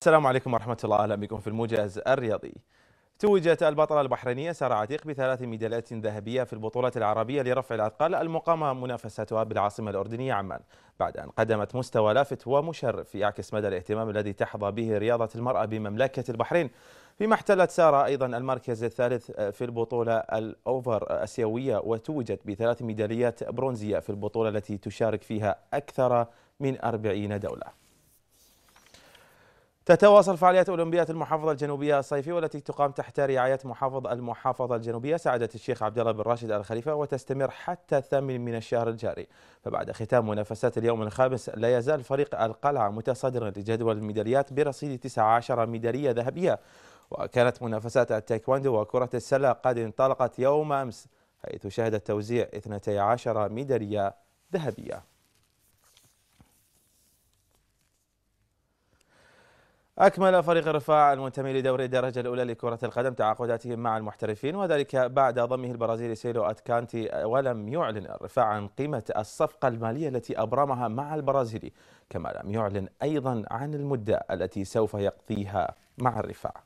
السلام عليكم ورحمة الله أهلا بكم في الموجز الرياضي توجت البطلة البحرينية سارة عتيق بثلاث ميداليات ذهبية في البطولة العربية لرفع الأثقال المقامة منافستها بالعاصمة الأردنية عمان بعد أن قدمت مستوى لافت ومشرف يعكس مدى الاهتمام الذي تحظى به رياضة المرأة بمملكة البحرين فيما احتلت سارة أيضا المركز الثالث في البطولة الأوفر أسيوية وتوجت بثلاث ميداليات برونزية في البطولة التي تشارك فيها أكثر من 40 دولة تتواصل فعاليات أولمبياد المحافظة الجنوبية الصيفية والتي تقام تحت رعاية محافظ المحافظة الجنوبية سعادة الشيخ عبد الله بن راشد آل خليفة وتستمر حتى الثامن من الشهر الجاري فبعد ختام منافسات اليوم الخامس لا يزال فريق القلعة متصدرا لجدول الميداليات برصيد 19 ميدالية ذهبية وكانت منافسات التايكواندو وكرة السلة قد انطلقت يوم أمس حيث شهدت توزيع 12 ميدالية ذهبية أكمل فريق الرفاع المنتمي لدوري الدرجة الأولى لكرة القدم تعاقداته مع المحترفين وذلك بعد ضمه البرازيلي سيلو أتكانتي ولم يعلن الرفاع عن قيمة الصفقة المالية التي أبرمها مع البرازيلي كما لم يعلن أيضا عن المدة التي سوف يقضيها مع الرفاع